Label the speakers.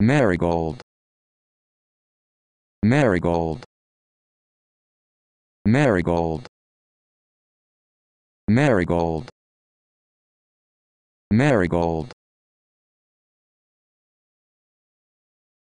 Speaker 1: Marigold Marigold Marigold Marigold Marigold